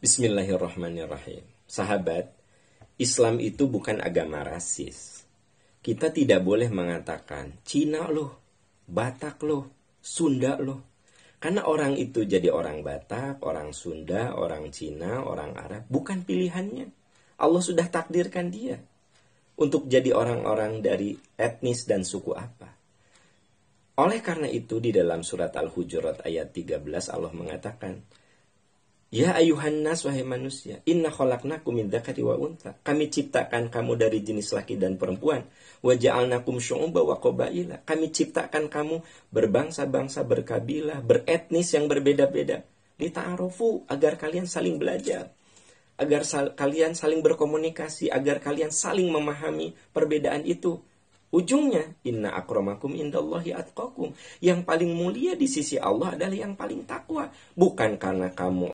Bismillahirrahmanirrahim. Sahabat, Islam itu bukan agama rasis. Kita tidak boleh mengatakan Cina loh, Batak loh, Sunda loh. Karena orang itu jadi orang Batak, orang Sunda, orang Cina, orang Arab bukan pilihannya. Allah sudah takdirkan dia untuk jadi orang-orang dari etnis dan suku apa. Oleh karena itu di dalam surat Al-Hujurat ayat 13 Allah mengatakan, Ya ayuhan nas wahai manusia, inna khalaqnakum min dzakari wa unta. Kami ciptakan kamu dari jenis laki dan perempuan. Wa ja'alnakum syu'uban wa qabaila. Kami ciptakan kamu berbangsa-bangsa, berkabilah, beretnis yang berbeda-beda. Lita'arufu agar kalian saling belajar. Agar sal kalian saling berkomunikasi, agar kalian saling memahami perbedaan itu. Ujungnya, inna akromakum indallahi atqakum. Yang paling mulia di sisi Allah adalah yang paling takwa. Bukan karena kamu